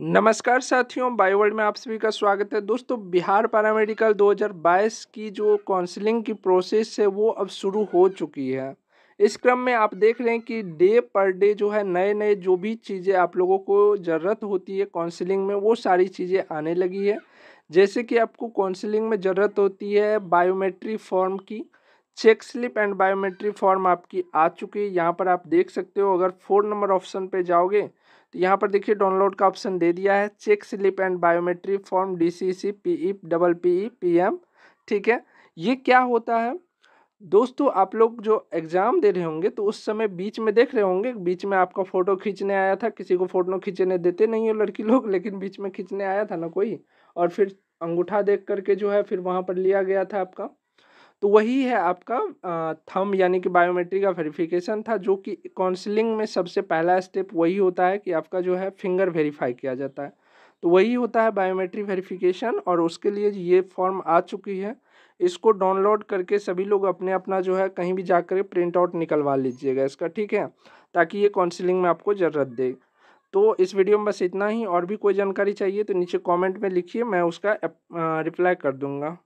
नमस्कार साथियों बायोवर्ल्ड में आप सभी का स्वागत है दोस्तों बिहार पैरामेडिकल 2022 की जो काउंसलिंग की प्रोसेस है वो अब शुरू हो चुकी है इस क्रम में आप देख रहे हैं कि डे पर डे जो है नए नए जो भी चीज़ें आप लोगों को ज़रूरत होती है काउंसलिंग में वो सारी चीज़ें आने लगी है जैसे कि आपको काउंसलिंग में ज़रूरत होती है बायोमेट्री फॉर्म की check slip and biometric form आपकी आ चुकी है यहाँ पर आप देख सकते हो अगर फोर नंबर ऑप्शन पे जाओगे तो यहाँ पर देखिए डाउनलोड का ऑप्शन दे दिया है check slip and biometric form D C C P E double P E P M ठीक है ये क्या होता है दोस्तों आप लोग जो एग्ज़ाम दे रहे होंगे तो उस समय बीच में देख रहे होंगे बीच में आपका फ़ोटो खींचने आया था किसी को फ़ोटो खींचने देते नहीं हो लड़की लोग लेकिन बीच में खींचने आया था ना कोई और फिर अंगूठा देख करके जो है फिर वहाँ पर लिया गया था आपका तो वही है आपका थम यानी कि बायोमेट्रिक का वेरिफिकेशन था जो कि काउंसलिंग में सबसे पहला स्टेप वही होता है कि आपका जो है फिंगर वेरीफाई किया जाता है तो वही होता है बायोमेट्रिक वेरिफिकेशन और उसके लिए ये फॉर्म आ चुकी है इसको डाउनलोड करके सभी लोग अपने अपना जो है कहीं भी जाकर प्रिंट आउट निकलवा लीजिएगा इसका ठीक है ताकि ये काउंसिलिंग में आपको ज़रूरत दे तो इस वीडियो में बस इतना ही और भी कोई जानकारी चाहिए तो नीचे कमेंट में लिखिए मैं उसका रिप्लाई कर दूंगा